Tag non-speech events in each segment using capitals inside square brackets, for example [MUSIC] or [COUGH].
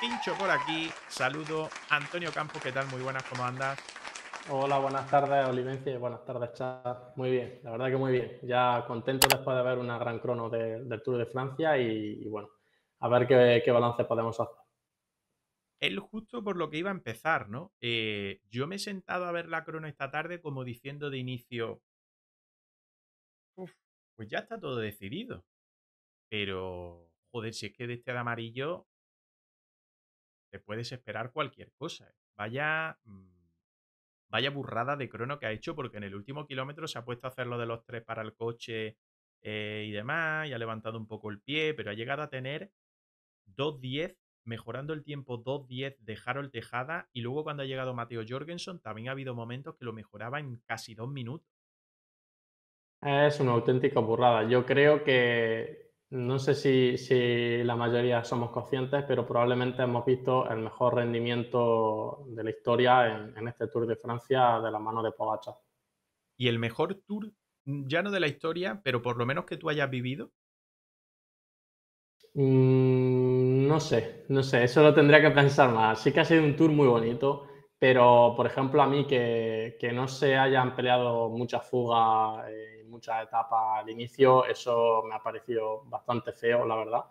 Pincho por aquí, saludo. Antonio Campo, ¿qué tal? Muy buenas, ¿cómo andas? Hola, buenas tardes, Olivencia. Buenas tardes, chat. Muy bien, la verdad que muy bien. Ya contento después de haber una gran crono del Tour de Francia y, bueno, a ver qué, balance podemos hacer. Él justo por lo que iba a empezar, ¿no? Eh, yo me he sentado a ver la crono esta tarde como diciendo de inicio, pues ya está todo decidido. Pero, joder, si es que de este de amarillo puedes esperar cualquier cosa. ¿eh? Vaya, mm, vaya burrada de crono que ha hecho, porque en el último kilómetro se ha puesto a hacer lo de los tres para el coche eh, y demás, y ha levantado un poco el pie, pero ha llegado a tener 2.10, mejorando el tiempo 2.10 de Harold Tejada, y luego cuando ha llegado Mateo Jorgensen también ha habido momentos que lo mejoraba en casi dos minutos. Es una auténtica burrada. Yo creo que no sé si, la mayoría somos conscientes, pero probablemente hemos visto el mejor rendimiento de la historia en, este Tour de Francia de la mano de pogacha ¿Y el mejor Tour, ya no de la historia, pero por lo menos que tú hayas vivido? Mm, no sé, no sé, eso lo tendría que pensar más. Sí que ha sido un Tour muy bonito, pero por ejemplo a mí que, no se hayan peleado muchas fugas. Eh, muchas etapas al inicio. Eso me ha parecido bastante feo, la verdad.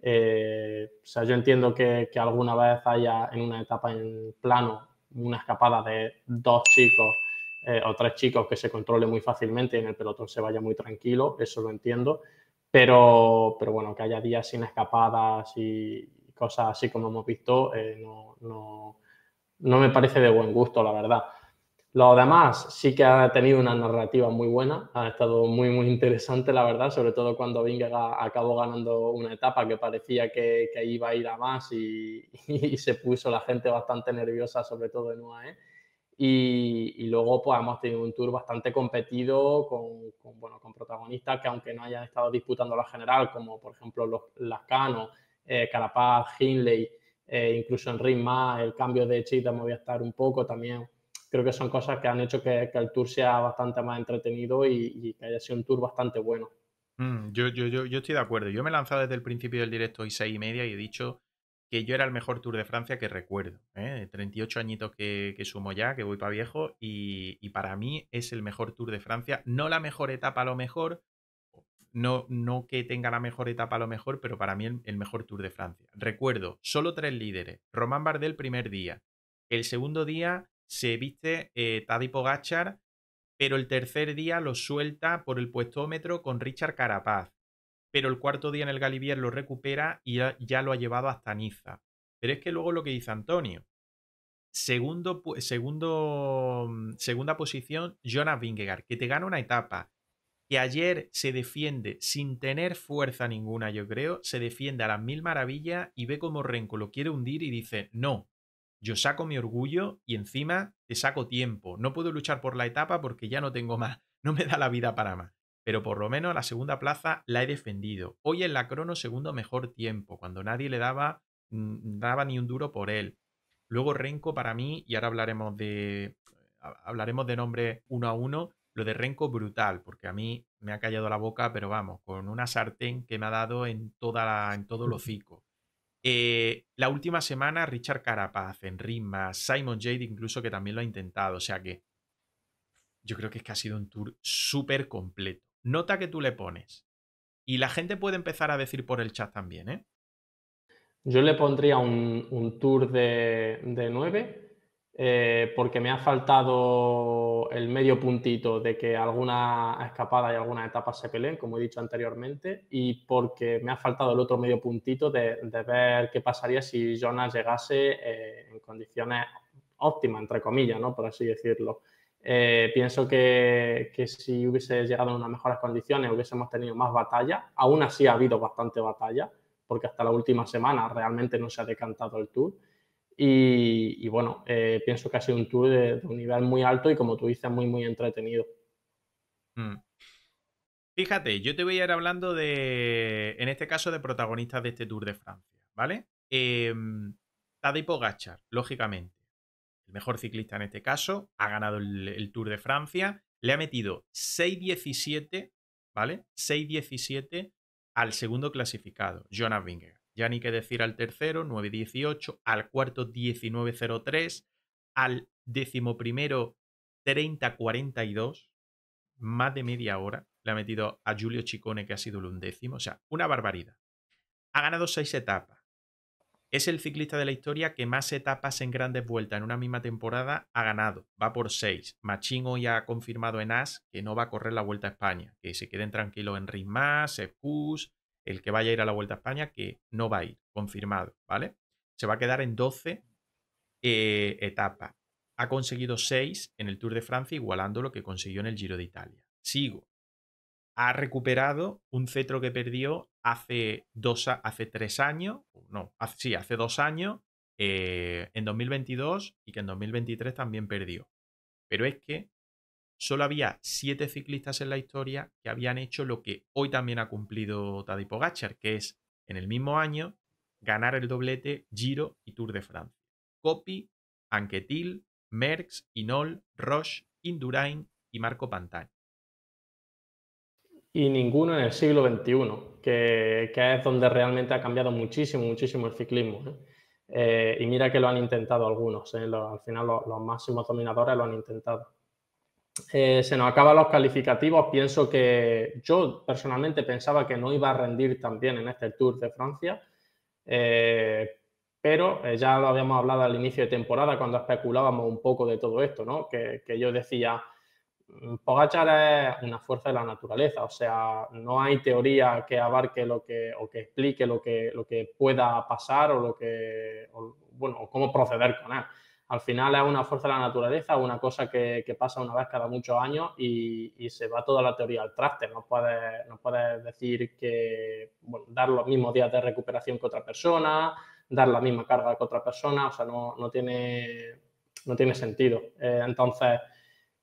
Eh, o sea, yo entiendo que, alguna vez haya en una etapa en plano una escapada de dos chicos eh, o tres chicos que se controle muy fácilmente y en el pelotón se vaya muy tranquilo, eso lo entiendo. Pero, bueno, que haya días sin escapadas y cosas así como hemos visto, eh, no me parece de buen gusto, la verdad. Lo demás sí que ha tenido una narrativa muy buena, ha estado muy, muy interesante, la verdad, sobre todo cuando Vingegaard acabó ganando una etapa que parecía que, que iba a ir a más y, [LAUGHS] se puso la gente bastante nerviosa, sobre todo en UAE. ¿eh? Y, luego pues hemos tenido un tour bastante competido con, bueno, con protagonistas que aunque no hayan estado disputando la general, como por ejemplo los Cano, eh, Carapaz, Hindley, eh, incluso en Ritma, el cambio de voy a estar un poco también creo que son cosas que han hecho que, el tour sea bastante más entretenido y, que haya sido un tour bastante bueno. Mm, yo, yo, yo, estoy de acuerdo. Yo me he lanzado desde el principio del directo y seis y media y he dicho que yo era el mejor tour de Francia que recuerdo. 38 ¿eh? añitos que, sumo ya, que voy para viejo, y, para mí es el mejor tour de Francia. No la mejor etapa a lo mejor, no, no que tenga la mejor etapa a lo mejor, pero para mí el, mejor tour de Francia. Recuerdo, solo tres líderes. Román Bardel primer día. El segundo día, se viste eh, Gachar pero el tercer día lo suelta por el puestómetro con Richard Carapaz. Pero el cuarto día en el Galivier lo recupera y ya, lo ha llevado hasta Niza. Pero es que luego lo que dice Antonio. Segundo, segundo, mm, segunda posición, Jonas Vingegaard, que te gana una etapa que ayer se defiende sin tener fuerza ninguna, yo creo, se defiende a las mil maravillas y ve como Renko lo quiere hundir y dice, no, yo saco mi orgullo y encima te saco tiempo. No puedo luchar por la etapa porque ya no tengo más, [LAUGHS] no me da la vida para más. Pero por lo menos la segunda plaza la he defendido. Hoy en la crono segundo mejor tiempo, cuando nadie le daba, mm, daba ni un duro por él. Luego Renko para mí, y ahora hablaremos de, hablaremos de nombre uno a uno, lo de Renko brutal, porque a mí me ha callado la boca, pero vamos, con una sartén que me ha dado en, toda en todo los [LAUGHS] hocico. Eh, la última semana, Richard Carapaz, Enrima, Simon Jade, incluso que también lo ha intentado. O sea que yo creo que es que ha sido un tour súper completo. Nota que tú le pones. Y la gente puede empezar a decir por el chat también, ¿eh? Yo le pondría un, tour de, de eh, porque me ha faltado el medio puntito de que alguna escapada y alguna etapa se peleen, como he dicho anteriormente, y porque me ha faltado el otro medio puntito de, ver qué pasaría si Jonas llegase eh, en condiciones óptimas, entre comillas, ¿no? por así decirlo. Eh, pienso que, que, si hubiese llegado en unas mejores condiciones hubiésemos tenido más batalla. Aún así ha habido bastante batalla, porque hasta la última semana realmente no se ha decantado el tour y, bueno, eh, pienso que ha sido un tour de, un nivel muy alto y como tú dices, muy, muy entretenido. Mm. Fíjate, yo te voy a ir hablando de, en este caso, de protagonistas de este Tour de Francia, ¿vale? Eh, Tadej Pogachar, lógicamente, el mejor ciclista en este caso, ha ganado el, Tour de Francia, le ha metido 6-17, ¿vale? 6-17 al segundo clasificado, Jonas Vingegaard. Ya ni que decir al tercero, 9.18, al cuarto, 19.03, al décimo primero, 30.42, más de media hora. Le ha metido a Julio Chicone, que ha sido el undécimo. O sea, una barbaridad. Ha ganado seis etapas. Es el ciclista de la historia que más etapas en grandes vueltas en una misma temporada ha ganado. Va por seis. Machingo ya ha confirmado en AS que no va a correr la Vuelta a España, que se queden tranquilos en Rismas, Secus, el que vaya a ir a la Vuelta a España, que no va a ir, confirmado, ¿vale? Se va a quedar en 12 eh, etapas. Ha conseguido 6 en el Tour de Francia, igualando lo que consiguió en el Giro de Italia. Sigo. Ha recuperado un cetro que perdió hace, dos, hace tres años, no, sí, hace dos años, eh, en 2022 y que en 2023 también perdió. Pero es que solo había siete ciclistas en la historia que habían hecho lo que hoy también ha cumplido Tadej Pogacar, que es en el mismo año ganar el doblete Giro y Tour de Francia. Copy, Anquetil, Merckx, Inol, Roche, Indurain y Marco Pantani. Y ninguno en el siglo XXI, que, es donde realmente ha cambiado muchísimo, muchísimo el ciclismo. ¿eh? Eh, y mira que lo han intentado algunos, ¿eh? al final los máximos dominadores lo han intentado. Eh, se nos acaban los calificativos. Pienso que yo personalmente pensaba que no iba a rendir tan bien en este Tour de Francia, eh, pero eh, ya lo habíamos hablado al inicio de temporada cuando especulábamos un poco de todo esto, ¿no? Que, yo decía, mm, Pogachar es una fuerza de la naturaleza, o sea, no hay teoría que abarque lo que o que explique lo que, lo que pueda pasar o lo que, bueno, o cómo proceder con él al final es una fuerza de la naturaleza, una cosa que, pasa una vez cada muchos años y, se va toda la teoría al traste. No puedes, no decir que dar los mismos días de recuperación que otra persona, dar la misma carga que otra persona, o sea, no, no, tiene, no tiene sentido. Eh, entonces,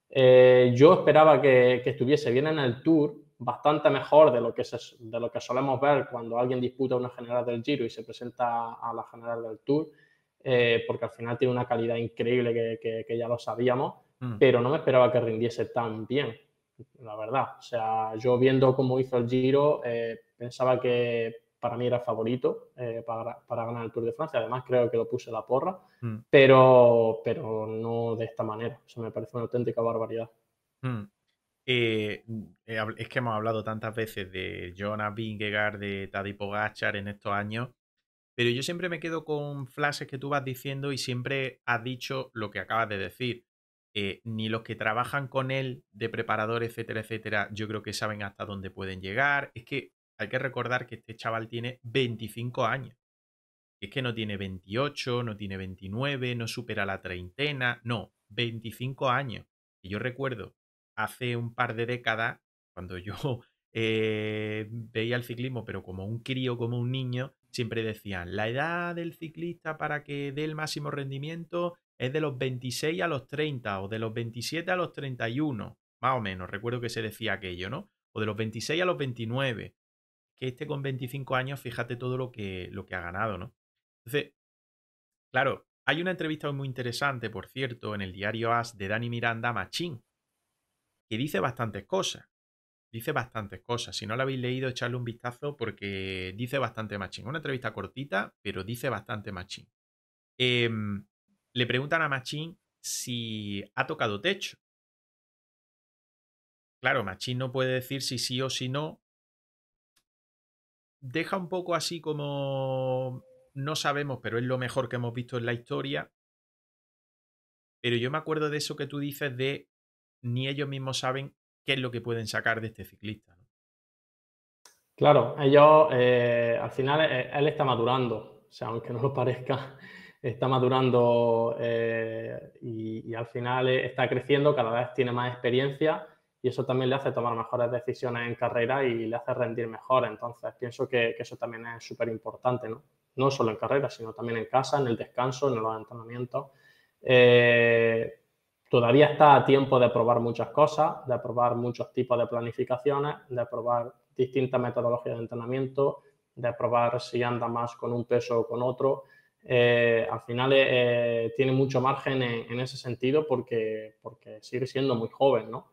eh, yo esperaba que, estuviese bien en el tour, bastante mejor de lo, que de lo que solemos ver cuando alguien disputa una general del Giro y se presenta a la general del tour. Eh, porque al final tiene una calidad increíble que, ya lo sabíamos, mm. pero no me esperaba que rindiese tan bien, la verdad. O sea, yo viendo cómo hizo el Giro, eh, pensaba que para mí era favorito eh, para, ganar el Tour de Francia. Además, creo que lo puse la porra, mm. pero, no de esta manera. Eso me parece una auténtica barbaridad. Mm. es que hemos hablado tantas veces de Jonas Vingegaard, de Tadej Pogacar en estos años, pero yo siempre me quedo con frases que tú vas diciendo y siempre has dicho lo que acabas de decir. Eh, ni los que trabajan con él de preparador, etcétera, etcétera, yo creo que saben hasta dónde pueden llegar. Es que hay que recordar que este chaval tiene 25 años. Es que no tiene 28, no tiene 29, no supera la treintena, no, 25 años. Y yo recuerdo hace un par de décadas, cuando yo [LAUGHS] eh, veía el ciclismo, pero como un crío, como un niño, siempre decían, la edad del ciclista para que dé el máximo rendimiento es de los 26 a los 30 o de los 27 a los 31, más o menos, recuerdo que se decía aquello, ¿no? O de los 26 a los 29, que este con 25 años, fíjate todo lo que, lo que ha ganado, ¿no? Entonces, claro, hay una entrevista muy interesante, por cierto, en el diario AS de Dani Miranda Machín, que dice bastantes cosas dice bastantes cosas. Si no la habéis leído, echadle un vistazo porque dice bastante machín. Una entrevista cortita, pero dice bastante machín. Em, le preguntan a Machín si ha tocado techo. Claro, Machín no puede decir si sí o si no. Deja un poco así como no sabemos, pero es lo mejor que hemos visto en la historia. Pero yo me acuerdo de eso que tú dices de ni ellos mismos saben qué es lo que pueden sacar de este ciclista. Claro, ellos eh, al final eh, él, está madurando, o sea, aunque no lo parezca, [LAUGHS] está madurando eh, y, al final está creciendo, cada vez tiene más experiencia y eso también le hace tomar mejores decisiones en carrera y le hace rendir mejor. Entonces, pienso que, eso también es súper importante, ¿no? No solo en carrera, sino también en casa, en el descanso, en los entrenamientos. Eh, todavía está a tiempo de probar muchas cosas, de probar muchos tipos de planificaciones, de probar distintas metodologías de entrenamiento, de probar si anda más con un peso o con otro. Eh, al final eh, eh, tiene mucho margen en, ese sentido porque, porque sigue siendo muy joven, ¿no?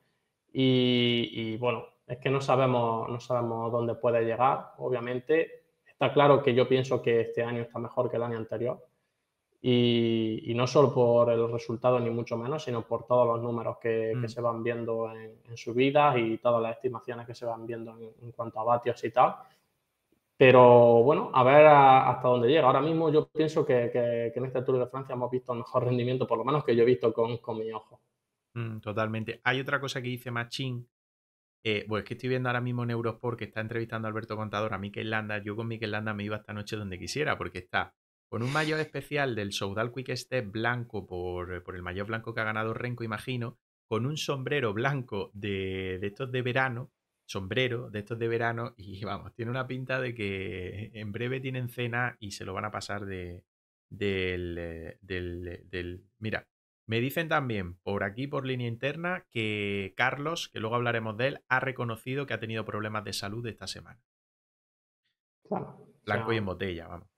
Y, y, bueno, es que no sabemos, no sabemos dónde puede llegar, obviamente. Está claro que yo pienso que este año está mejor que el año anterior, y, no solo por el resultado, ni mucho menos, sino por todos los números que, mm. se van viendo en, subidas su vida y todas las estimaciones que se van viendo en, cuanto a vatios y tal. Pero bueno, a ver hasta dónde llega. Ahora mismo yo pienso que, en este Tour de Francia hemos visto el mejor rendimiento, por lo menos que yo he visto con, mi ojo. Mm, totalmente. Hay otra cosa que dice Machín. Eh, pues que estoy viendo ahora mismo en Eurosport que está entrevistando a Alberto Contador, a Miquel Landa. Yo con Miquel Landa me iba esta noche donde quisiera, porque está con un mayor especial del Soudal Quick Step blanco eh, por, el mayor blanco que ha ganado Renko, imagino. Con un sombrero blanco de, estos de verano, sombrero de estos de verano y [LAUGHS] vamos, tiene una pinta de que en breve tienen cena y se lo van a pasar de eh, del, del, Mira, me dicen también por aquí, por línea interna, que Carlos, que luego hablaremos de él, ha reconocido que ha tenido problemas de salud esta semana. Blanco y en botella, vamos.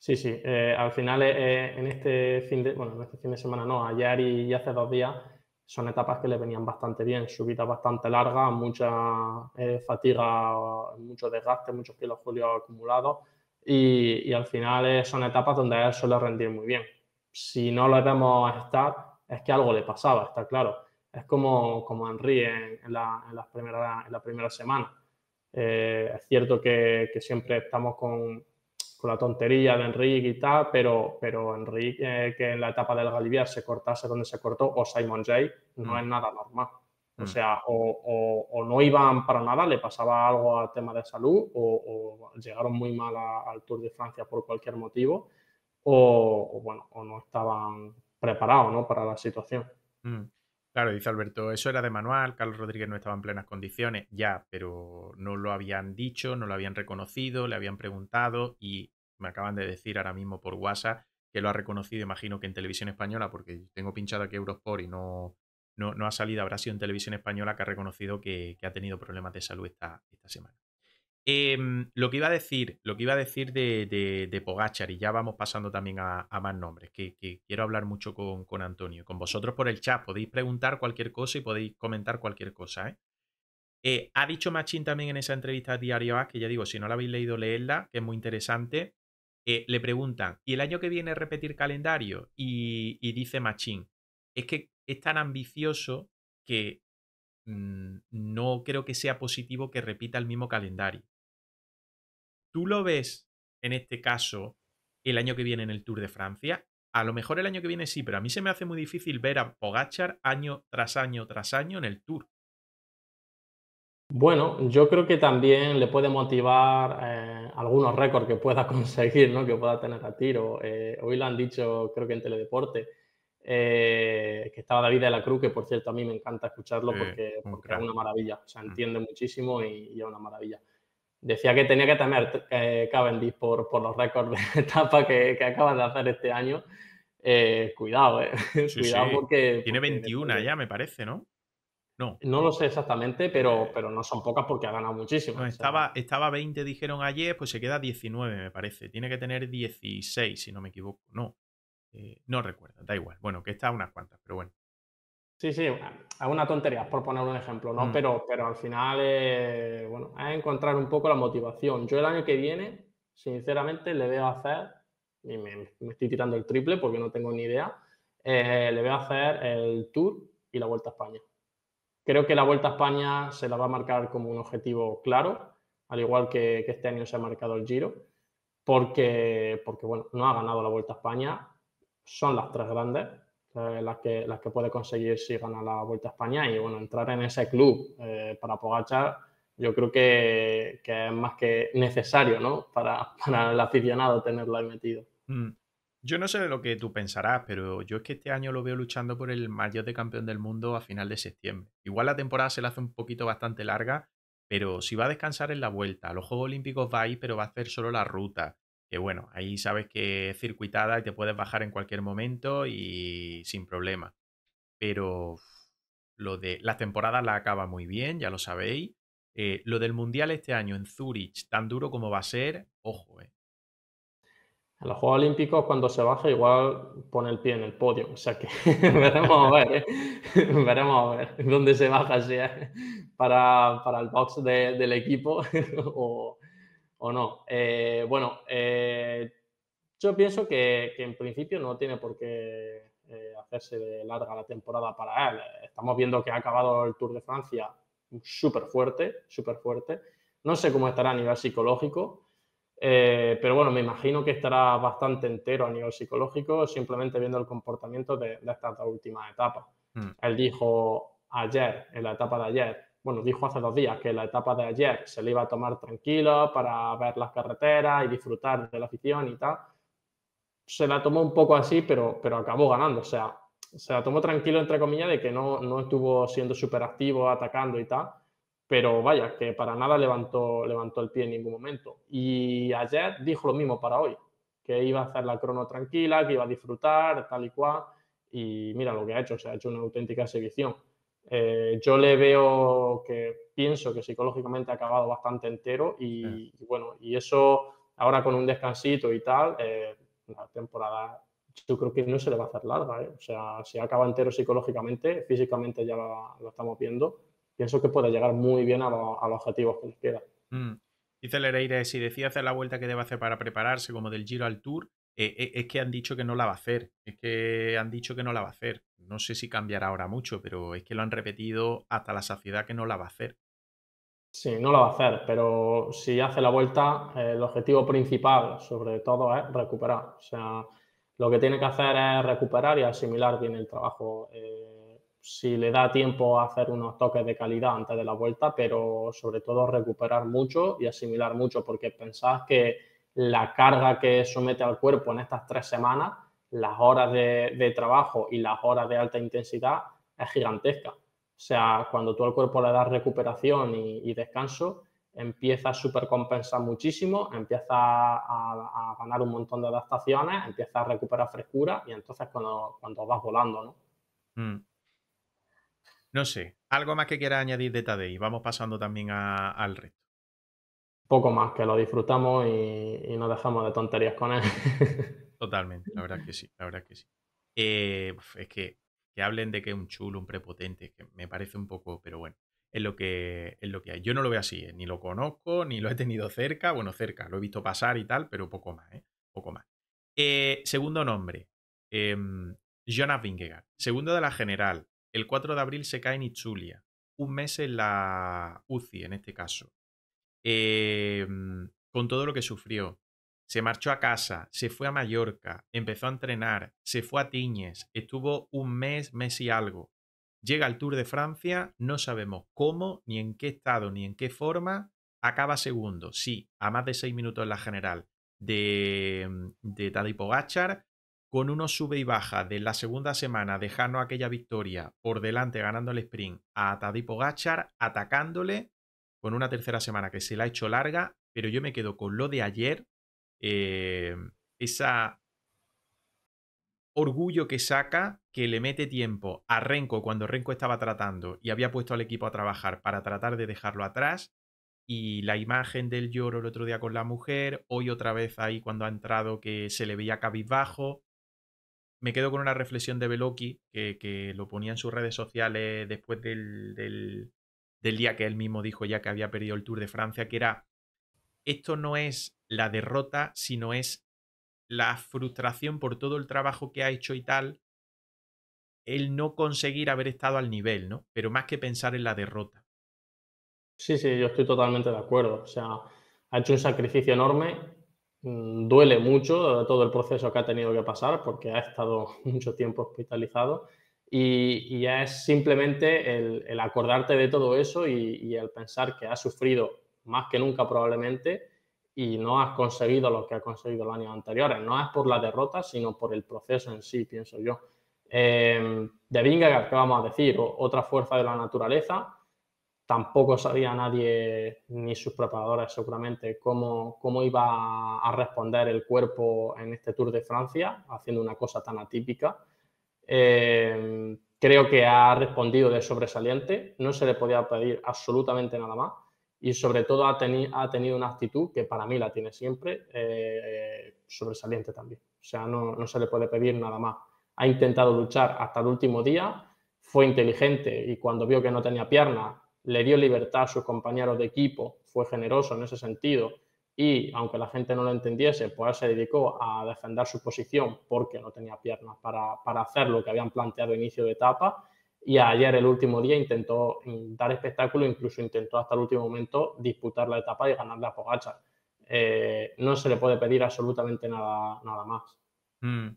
Sí, sí. Eh, al final, eh, eh, en este fin de, bueno, en este fin de semana no, ayer y, hace dos días son etapas que le venían bastante bien, subida bastante larga, mucha fatiga, mucho desgaste, muchos kilos julio acumulados y, al final son etapas donde él suele rendir muy bien. Si no lo vemos estar, es que algo le pasaba, está claro. Es como, como Henry en, la, en, la, primera, semana. es cierto que siempre estamos con, con la tontería de Enrique y tal, pero, pero Enrique eh, que en la etapa del Galibier se cortase donde se cortó, o Simon Jay, no es mm. nada normal. O mm. sea, o, o, no iban para nada, le pasaba algo al tema de salud, o, llegaron muy mal al Tour de Francia por cualquier motivo, o, bueno, o no estaban preparados ¿no? para la situación. Mm. Claro, dice Alberto, eso era de manual, Carlos Rodríguez no estaba en plenas condiciones, ya, pero no lo habían dicho, no lo habían reconocido, le habían preguntado y me acaban de decir ahora mismo por WhatsApp que lo ha reconocido, imagino que en televisión española, porque tengo pinchado aquí Eurosport y no, no, ha salido, habrá sido en televisión española que ha reconocido que, ha tenido problemas de salud esta semana. Em, lo que iba a decir, lo que iba a decir de, de, Pogachar, y ya vamos pasando también a, más nombres, que, quiero hablar mucho con, Antonio. Con vosotros por el chat podéis preguntar cualquier cosa y podéis comentar cualquier cosa. ¿eh? Eh, ha dicho Machín también en esa entrevista a Diario A, que ya digo, si no la habéis leído, leedla, que es muy interesante. Eh, le preguntan, ¿y el año que viene repetir calendario? Y, dice Machín, es que es tan ambicioso que mm, no creo que sea positivo que repita el mismo calendario. ¿Tú lo ves, en este caso, el año que viene en el Tour de Francia? A lo mejor el año que viene sí, pero a mí se me hace muy difícil ver a Pogachar año tras año tras año en el Tour. Bueno, yo creo que también le puede motivar eh, algunos récords que pueda [LAUGHS] conseguir, ¿no? que pueda tener a tiro. Eh, hoy lo han dicho, creo que en Teledeporte, eh, que estaba David de la Cruz, que por cierto a mí me encanta escucharlo porque, es una maravilla. O sea, mm. entiende muchísimo y es una maravilla. Decía que tenía que tener eh, Cavendish por, por los récords de [LAUGHS] etapa que, que acaban de hacer este año. Eh, cuidado, eh. [LAUGHS] cuidado porque... Tiene 21 este ya, me parece, ¿no? No. No lo sé exactamente, pero, pero no son pocas porque ha ganado muchísimo. estaba, estaba 20, dijeron ayer, pues se queda 19, me parece. Tiene que tener 16, si no me equivoco. No, eh, no recuerdo, da igual. Bueno, que está unas cuantas, pero bueno. Sí, sí, alguna una tontería, por poner un ejemplo, ¿no? Mm. Pero, pero al final, eh, bueno, es encontrar un poco la motivación. Yo el año que viene, sinceramente, le veo hacer, y me, estoy tirando el triple porque no tengo ni idea, le eh, le veo hacer el Tour y la Vuelta a España. Creo que la Vuelta a España se la va a marcar como un objetivo claro, al igual que, que este año se ha marcado el Giro, porque, porque, bueno, no ha ganado la Vuelta a España, son las tres grandes, eh, las, que, las que puede conseguir si gana la Vuelta a España y bueno, entrar en ese club eh, para Pogachar yo creo que, es más que necesario ¿no? para, [LAUGHS] para el aficionado tenerlo ahí metido. Mm. Yo no sé lo que tú pensarás, pero yo es que este año lo veo luchando por el mayor de campeón del mundo a final de septiembre. Igual la temporada se le hace un poquito bastante larga, pero si va a descansar en la vuelta, los Juegos Olímpicos va a pero va a hacer solo la ruta que bueno, ahí sabes que es circuitada y te puedes bajar en cualquier momento y sin problema. Pero lo de las temporadas la acaba muy bien, ya lo sabéis. Eh, lo del Mundial este año en Zurich, tan duro como va a ser, ojo, eh. En los Juegos Olímpicos, cuando se baja, igual pone el pie en el podio. O sea que [LAUGHS] veremos a ver, ¿eh? [LAUGHS] veremos a ver dónde se baja, sea para, el box del equipo [LAUGHS] o, o no. Eh, bueno, eh, yo pienso que, en principio no tiene por qué eh, hacerse de larga la temporada para él. Estamos viendo que ha acabado el Tour de Francia súper fuerte, súper fuerte. No sé cómo estará a nivel psicológico, pero bueno, me imagino que estará bastante entero a nivel psicológico, simplemente viendo el comportamiento de, de estas dos últimas etapas. Mm. Él dijo ayer, en la etapa de ayer, bueno, dijo hace dos días que la etapa de ayer se le iba a tomar tranquilo para ver las carreteras y disfrutar de la afición y tal. Se la tomó un poco así, pero, pero acabó ganando. O sea, se la tomó tranquilo, entre comillas, de que no, no estuvo siendo súper activo, atacando y tal. Pero vaya, que para nada levantó, levantó el pie en ningún momento. Y ayer dijo lo mismo para hoy, que iba a hacer la crono tranquila, que iba a disfrutar, tal y cual. Y mira lo que ha hecho, se ha hecho una auténtica exhibición. Eh, yo le veo que pienso que psicológicamente ha acabado bastante entero y, bueno, y eso ahora con un descansito y tal, eh, la temporada yo creo que no se le va a hacer larga, ¿eh? o sea, si acaba entero psicológicamente, físicamente ya lo, estamos viendo, pienso que puede llegar muy bien a, los objetivos que nos queda. Mm. Dice Lereire, si decía hacer la vuelta que debe hacer para prepararse, como del Giro al Tour, eh, eh, es que han dicho que no la va a hacer, es que han dicho que no la va a hacer. No sé si cambiará ahora mucho, pero es que lo han repetido hasta la saciedad que no la va a hacer. Sí, no la va a hacer, pero si hace la vuelta, eh, el objetivo principal sobre todo es recuperar. O sea, lo que tiene que hacer es recuperar y asimilar bien el trabajo. si le da tiempo a hacer unos toques de calidad antes de la vuelta, pero sobre todo recuperar mucho y asimilar mucho, porque pensás que la carga que somete al cuerpo en estas tres semanas, las horas de, trabajo y las horas de alta intensidad es gigantesca. O sea, cuando tú al cuerpo le das recuperación y, descanso, empieza a supercompensar muchísimo, empieza a, ganar un montón de adaptaciones, empieza a recuperar frescura y entonces cuando, vas volando, ¿no? Mm. No sé, algo más que quiera añadir de Tadei, vamos pasando también al resto poco más, que lo disfrutamos y, no dejamos de tonterías con él. [LAUGHS] Totalmente, la verdad que sí, la verdad que sí. Eh, es que, que hablen de que es un chulo, un prepotente, que me parece un poco, pero bueno, es lo que, es lo que hay. Yo no lo veo así, eh, ni lo conozco, ni lo he tenido cerca, bueno, cerca, lo he visto pasar y tal, pero poco más, ¿eh? Poco más. Eh, segundo nombre, em, Jonas Vingegaard. Segundo de la general. El 4 de abril se cae en Itzulia. Un mes en la UCI, en este caso. Eh, con todo lo que sufrió. Se marchó a casa, se fue a Mallorca, empezó a entrenar, se fue a Tiñes, estuvo un mes, mes y algo. Llega al Tour de Francia, no sabemos cómo, ni en qué estado, ni en qué forma, acaba segundo, sí, a más de seis minutos en la general de, de Tadej con unos sube y baja de la segunda semana, dejando aquella victoria por delante, ganando el sprint a Tadipo Gachar, atacándole con una tercera semana que se la ha hecho larga, pero yo me quedo con lo de ayer, eh, esa orgullo que saca que le mete tiempo a Renko cuando Renko estaba tratando y había puesto al equipo a trabajar para tratar de dejarlo atrás. Y la imagen del lloro el otro día con la mujer, hoy otra vez ahí cuando ha entrado que se le veía cabizbajo. Me quedo con una reflexión de Beloki que, lo ponía en sus redes sociales después del, del día que él mismo dijo ya que había perdido el Tour de Francia, que era, esto no es la derrota, sino es la frustración por todo el trabajo que ha hecho y tal, el no conseguir haber estado al nivel, ¿no? Pero más que pensar en la derrota. Sí, sí, yo estoy totalmente de acuerdo. O sea, ha hecho un sacrificio enorme, mm, duele mucho todo el proceso que ha tenido que pasar porque ha estado [LAUGHS] mucho tiempo hospitalizado y, ya es simplemente el, acordarte de todo eso y, el pensar que has sufrido más que nunca probablemente y no has conseguido lo que has conseguido los años anteriores. No es por la derrota, sino por el proceso en sí, pienso yo. Em, de Vingegaard, ¿qué vamos a decir? otra fuerza de la naturaleza. Tampoco sabía nadie, ni sus preparadores seguramente, cómo iba a responder el cuerpo en este Tour de Francia, haciendo una cosa tan atípica. Em, creo que ha respondido de sobresaliente, no se le podía pedir absolutamente nada más y sobre todo ha, ha tenido una actitud que para mí la tiene siempre eh, sobresaliente también. O sea, no, no se le puede pedir nada más. Ha intentado luchar hasta el último día, fue inteligente y cuando vio que no tenía pierna le dio libertad a sus compañeros de equipo, fue generoso en ese sentido y aunque la gente no lo entendiese, pues se dedicó a defender su posición porque no tenía piernas para, para hacer lo que habían planteado inicio de etapa y ayer el último día intentó dar espectáculo, incluso intentó hasta el último momento disputar la etapa y ganar la Pogacha. Eh, no se le puede pedir absolutamente nada, nada más. Mm.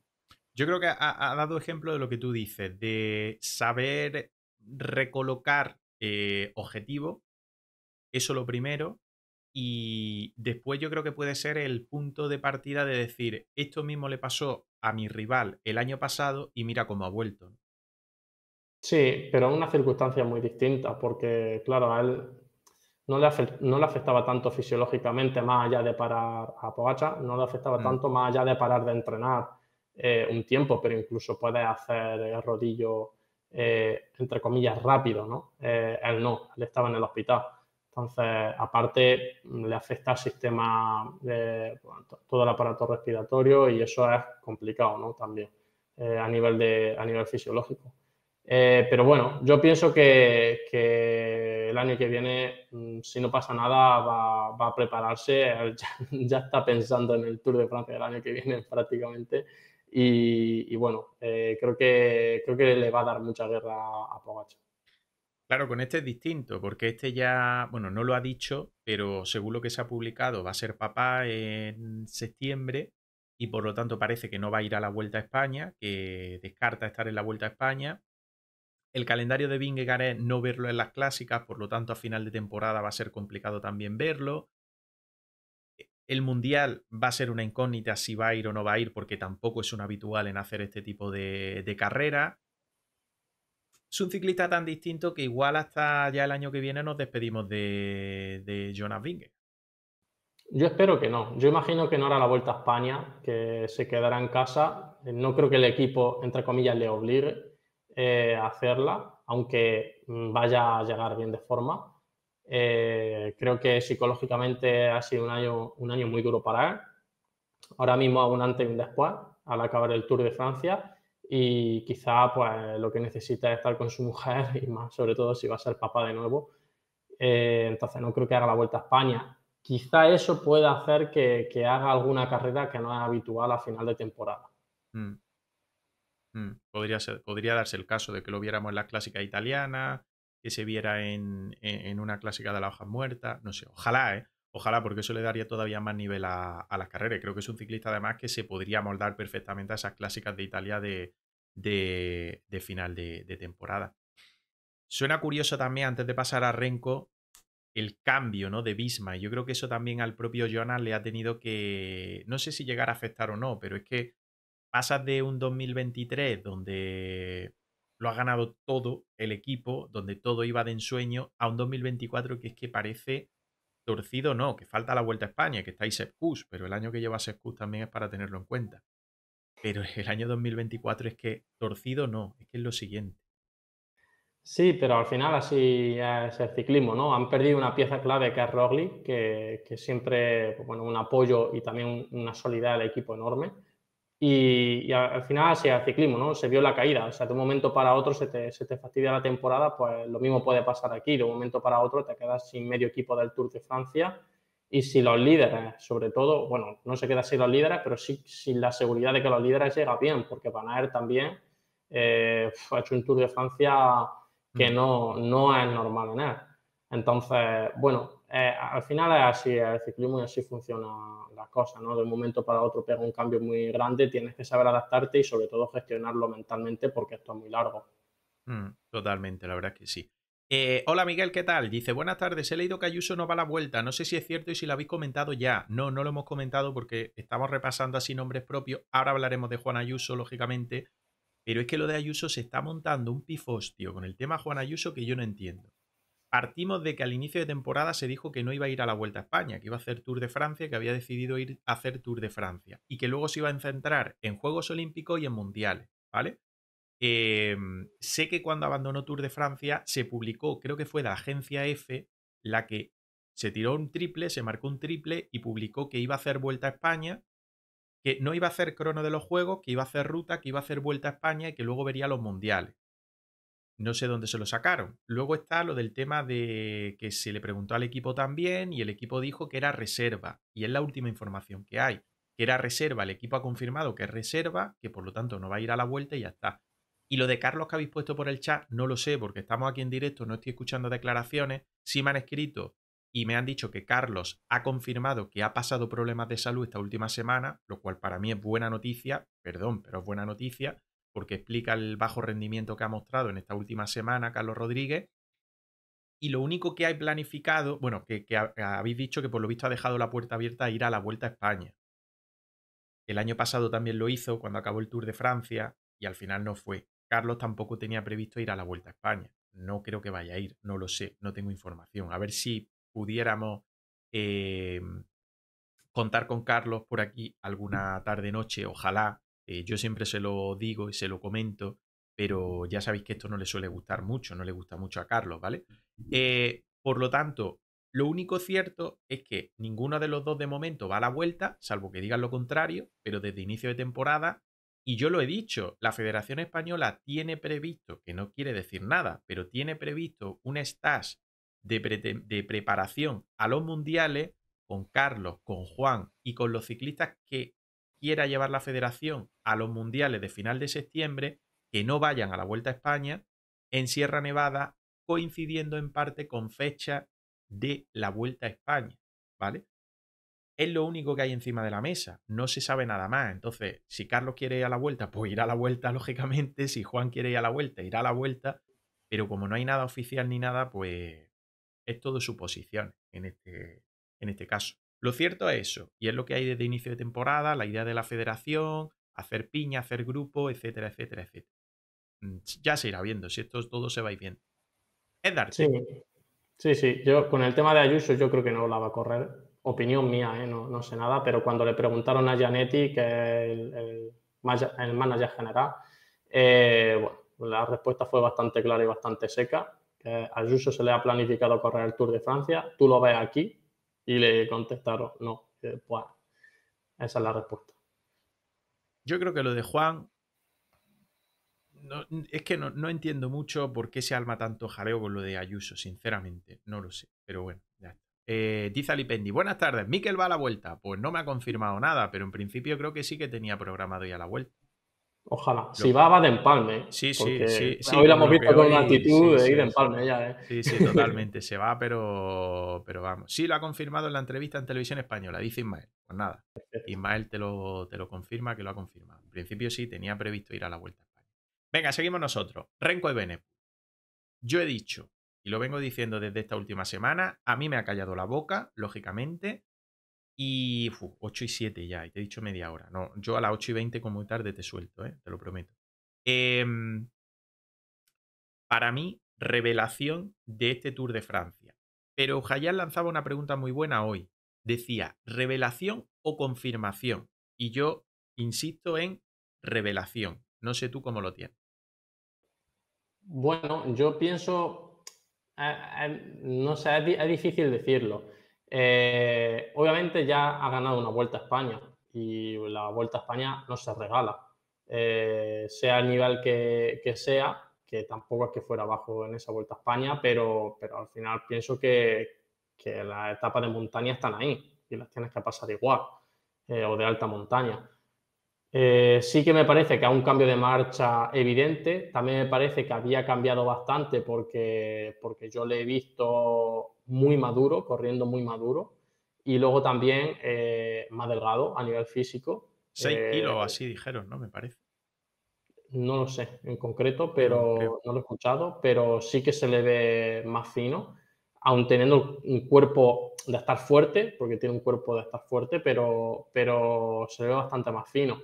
Yo creo que ha, dado ejemplo de lo que tú dices, de saber recolocar eh, objetivo, eso lo primero, y después yo creo que puede ser el punto de partida de decir, esto mismo le pasó a mi rival el año pasado y mira cómo ha vuelto. Sí, pero en una circunstancia muy distinta, porque claro, a él no le, afectaba tanto fisiológicamente más allá de parar a Pogacha, no le afectaba mm. tanto más allá de parar de entrenar eh, un tiempo, pero incluso puede hacer el rodillo, eh, entre comillas, rápido, ¿no? Eh, él no, él estaba en el hospital. Entonces, aparte, mm, le afecta al sistema, de, todo el aparato respiratorio y eso es complicado, ¿no? También eh, a, nivel de, a nivel fisiológico. Eh, pero bueno, yo pienso que, que, el año que viene, mm, si no pasa nada, va, va a prepararse. [LAUGHS] Ya, está pensando en el Tour de Francia del año que viene [LAUGHS] prácticamente. Y, bueno, eh, creo, que, creo que le va a dar mucha guerra a Pogacar. Claro, con este es distinto, porque este ya, bueno, no lo ha dicho, pero según lo que se ha publicado, va a ser papá en septiembre y por lo tanto parece que no va a ir a la Vuelta a España, que descarta estar en la Vuelta a España. El calendario de Vingegaard es no verlo en las clásicas, por lo tanto a final de temporada va a ser complicado también verlo. E, el Mundial va a ser una incógnita si va a ir o no va a ir, porque tampoco es un habitual en hacer este tipo de, de carrera es un ciclista tan distinto que igual hasta ya el año que viene nos despedimos de, Jonas Vingegaard. Yo espero que no. Yo imagino que no hará la vuelta a España, que se quedará en casa. Eh, no creo que el equipo, entre comillas, le obligue eh, a hacerla, aunque mm, vaya a llegar bien de forma. Eh, creo que psicológicamente ha sido un año, un año muy duro para él. Ahora mismo, un antes y un después, al acabar el Tour de Francia y quizá pues lo que necesita es estar con su mujer [LAUGHS] y más sobre todo si va a ser papá de nuevo. Eh, entonces no creo que haga la vuelta a España. Quizá eso pueda hacer que, haga alguna carrera que no es habitual a final de temporada. Mm. Mm, podría, ser, podría darse el caso de que lo viéramos en la clásica italiana, que se viera en, una clásica de la hoja muerta, no sé, ojalá, ¿eh? Ojalá, porque eso le daría todavía más nivel a, a las carreras. Creo que es un ciclista además que se podría moldar perfectamente a esas clásicas de Italia de, de, final de, temporada. Suena curioso también, antes de pasar a Renko, el cambio ¿no? de Bisma. Yo creo que eso también al propio Jonas le ha tenido que, no sé si llegar a afectar o no, pero es que pasas de un 2023 donde lo ha ganado todo el equipo, donde todo iba de ensueño, a un 2024 que es que parece torcido, no, que falta la Vuelta a España, que está ahí Sepkus, pero el año que lleva Sepkus también es para tenerlo en cuenta. Pero el año 2024 es que torcido no, es que es lo siguiente. Sí, pero al final así es el ciclismo, ¿no? Han perdido una pieza clave que es Roglic, que, que siempre, pues bueno, un apoyo y también una solidez del equipo enorme. Y, al final así es el ciclismo, ¿no? Se vio la caída, o sea, de un momento para otro se te, se te fastidia la temporada, pues lo mismo puede pasar aquí, de un momento para otro te quedas sin medio equipo del Tour de Francia y si los líderes, sobre todo, bueno, no se queda sin los líderes, pero sí sin la seguridad de que los líderes llega bien, porque Van Aert también eh, ha hecho un Tour de Francia que mm. no, es normal en él. Entonces, bueno, eh, al final es así el ciclismo y así funciona la cosa, ¿no? De un momento para otro pega un cambio muy grande, tienes que saber adaptarte y sobre todo gestionarlo mentalmente porque esto es muy largo. Mm, totalmente, la verdad que sí. Eh, hola Miguel, ¿qué tal? Dice, buenas tardes, he leído que Ayuso no va a la vuelta, no sé si es cierto y si lo habéis comentado ya. No, no lo hemos comentado porque estamos repasando así nombres propios. Ahora hablaremos de Juan Ayuso, lógicamente. Pero es que lo de Ayuso se está montando un pifostio con el tema Juan Ayuso que yo no entiendo. Partimos de que al inicio de temporada se dijo que no iba a ir a la Vuelta a España, que iba a hacer Tour de Francia, que había decidido ir a hacer Tour de Francia y que luego se iba a centrar en Juegos Olímpicos y en Mundiales, ¿vale? Em, sé que cuando abandonó Tour de Francia se publicó, creo que fue de la agencia F, la que se tiró un triple, se marcó un triple y publicó que iba a hacer vuelta a España, que no iba a hacer crono de los juegos, que iba a hacer ruta, que iba a hacer vuelta a España y que luego vería los mundiales. No sé dónde se lo sacaron. Luego está lo del tema de que se le preguntó al equipo también y el equipo dijo que era reserva. Y es la última información que hay. Que era reserva, el equipo ha confirmado que es reserva, que por lo tanto no va a ir a la vuelta y ya está. Y lo de Carlos que habéis puesto por el chat, no lo sé, porque estamos aquí en directo, no estoy escuchando declaraciones. Sí me han escrito y me han dicho que Carlos ha confirmado que ha pasado problemas de salud esta última semana, lo cual para mí es buena noticia, perdón, pero es buena noticia, porque explica el bajo rendimiento que ha mostrado en esta última semana Carlos Rodríguez. Y lo único que hay planificado, bueno, que, que habéis dicho que por lo visto ha dejado la puerta abierta a ir a la Vuelta a España. El año pasado también lo hizo cuando acabó el Tour de Francia y al final no fue. Carlos tampoco tenía previsto ir a la Vuelta a España. No creo que vaya a ir, no lo sé, no tengo información. A ver si pudiéramos eh, contar con Carlos por aquí alguna tarde-noche, ojalá. Eh, yo siempre se lo digo y se lo comento, pero ya sabéis que esto no le suele gustar mucho, no le gusta mucho a Carlos, ¿vale? Eh, por lo tanto, lo único cierto es que ninguno de los dos de momento va a la vuelta, salvo que digan lo contrario, pero desde inicio de temporada y yo lo he dicho, la Federación Española tiene previsto, que no quiere decir nada, pero tiene previsto un stage de, de preparación a los mundiales con Carlos, con Juan y con los ciclistas que quiera llevar la federación a los mundiales de final de septiembre, que no vayan a la Vuelta a España, en Sierra Nevada, coincidiendo en parte con fecha de la Vuelta a España, ¿vale? es lo único que hay encima de la mesa, no se sabe nada más. Entonces, si Carlos quiere ir a la vuelta, pues irá a la vuelta, [LAUGHS] lógicamente, si Juan quiere ir a la vuelta, irá a la vuelta, pero como no hay nada oficial ni nada, pues es todo suposición en este, en este caso. Lo cierto es eso, y es lo que hay desde inicio de temporada, la idea de la federación, hacer piña, hacer grupo, etcétera, etcétera, etcétera. Mm, ya se irá viendo, si esto todo se va a ir viendo. Es Sí, sí, sí. Yo con el tema de Ayuso, yo creo que no la va a correr opinión mía, ¿eh? no, sé nada, pero cuando le preguntaron a Janetti, que es el, manager general, eh, bueno, la respuesta fue bastante clara y bastante seca. a Ayuso se le ha planificado correr el Tour de Francia, tú lo ves aquí, y le contestaron, no, eh, esa es la respuesta. Yo creo que lo de Juan, es que no, entiendo mucho por qué se alma tanto jaleo con lo de Ayuso, sinceramente, no lo sé, pero bueno, ya está. Eh, Alipendi, buenas tardes, Miquel va a la vuelta. Pues no me ha confirmado nada, pero en principio creo que sí que tenía programado ir a la vuelta. Ojalá. si va, va de empalme. Sí, sí, sí, Hoy hemos visto con una actitud de ir de empalme ya, ¿eh? Sí, sí, totalmente. se va, pero, pero vamos. Sí, lo ha confirmado en la entrevista en Televisión Española, dice Ismael. Pues nada, Ismael te lo, te lo confirma que lo ha confirmado. En principio sí, tenía previsto ir a la Vuelta Venga, seguimos nosotros. Renco de Bene. Yo he dicho y lo vengo diciendo desde esta última semana, a mí me ha callado la boca, lógicamente, y 8 y 7 ya, y te he dicho media hora. No, yo a las 8 y 20 como muy tarde te suelto, ¿eh? te lo prometo. Em, para mí, revelación de este Tour de Francia. Pero Jayal lanzaba una pregunta muy buena hoy. Decía, ¿revelación o confirmación? Y yo insisto en revelación. No sé tú cómo lo tienes. Bueno, yo pienso Ah, ah, no sé, es, difícil decirlo. Eh, obviamente ya ha ganado una vuelta a España y la vuelta a España no se regala, eh, sea el nivel que, sea, que tampoco es que fuera bajo en esa vuelta a España, pero, al final pienso que, que las etapas de montaña están ahí y las tienes que pasar igual eh, o de alta montaña. Eh, sí que me parece que a un cambio de marcha evidente. También me parece que había cambiado bastante porque, porque yo le he visto muy maduro, corriendo muy maduro. Y luego también eh, más delgado a nivel físico. 6 eh, así dijeron, ¿no? Me parece. No lo sé en concreto, pero no lo he escuchado, pero sí que se le ve más fino, aun teniendo un cuerpo de estar fuerte, porque tiene un cuerpo de estar fuerte, pero, pero se ve bastante más fino.